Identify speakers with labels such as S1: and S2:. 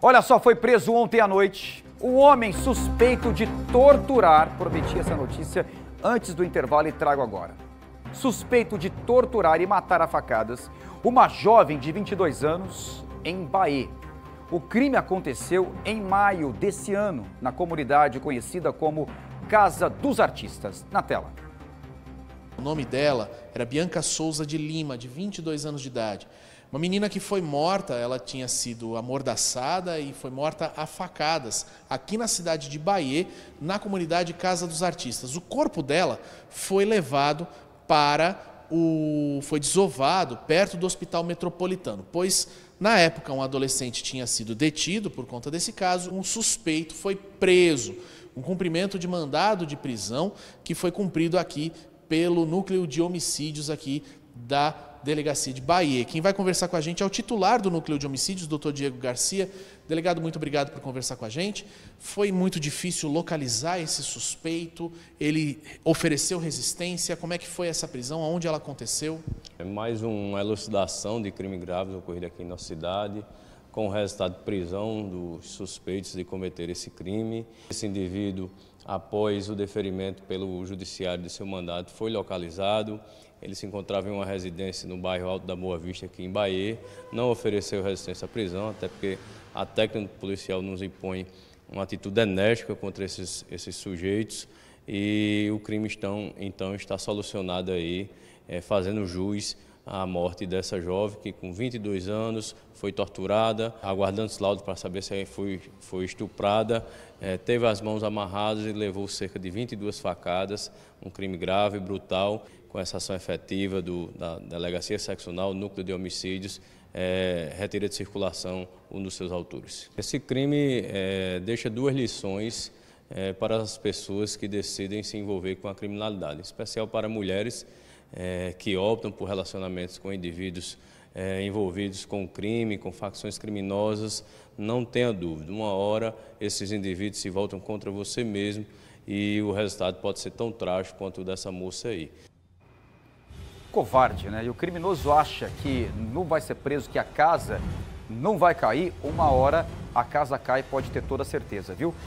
S1: Olha só, foi preso ontem à noite. O homem suspeito de torturar, prometi essa notícia antes do intervalo e trago agora. Suspeito de torturar e matar a facadas uma jovem de 22 anos em Bahia. O crime aconteceu em maio desse ano, na comunidade conhecida como Casa
S2: dos Artistas. Na tela. O nome dela era Bianca Souza de Lima, de 22 anos de idade. Uma menina que foi morta, ela tinha sido amordaçada e foi morta a facadas, aqui na cidade de Bahia, na comunidade Casa dos Artistas. O corpo dela foi levado para o. foi desovado perto do hospital metropolitano, pois na época um adolescente tinha sido detido por conta desse caso, um suspeito foi preso. Um cumprimento de mandado de prisão que foi cumprido aqui pelo núcleo de homicídios aqui da Delegacia de Bahia. Quem vai conversar com a gente é o titular do Núcleo de Homicídios, doutor Diego Garcia. Delegado, muito obrigado por conversar com a gente. Foi muito difícil localizar esse suspeito, ele ofereceu resistência. Como é que foi essa prisão? Onde ela aconteceu? É
S3: mais uma elucidação de crime grave ocorrido aqui em nossa cidade com o resultado de prisão dos suspeitos de cometer esse crime. Esse indivíduo, após o deferimento pelo judiciário de seu mandato, foi localizado. Ele se encontrava em uma residência no bairro Alto da Boa Vista, aqui em Bahia. Não ofereceu resistência à prisão, até porque a técnica policial nos impõe uma atitude enérgica contra esses, esses sujeitos. E o crime, estão, então, está solucionado aí, é, fazendo juiz a morte dessa jovem que com 22 anos foi torturada, aguardando os laudos para saber se foi, foi estuprada, é, teve as mãos amarradas e levou cerca de 22 facadas, um crime grave, brutal, com essa ação efetiva do, da, Delegacia Seccional, Núcleo de Homicídios, é, retira de circulação um dos seus autores. Esse crime é, deixa duas lições para as pessoas que decidem se envolver com a criminalidade, em especial para mulheres é, que optam por relacionamentos com indivíduos é, envolvidos com crime, com facções criminosas, não tenha dúvida. Uma hora esses indivíduos se voltam contra você mesmo e o resultado
S1: pode ser tão trágico quanto o dessa moça aí. Covarde, né? E o criminoso acha que não vai ser preso, que a casa não vai cair. Uma hora a casa cai, pode ter toda certeza, viu?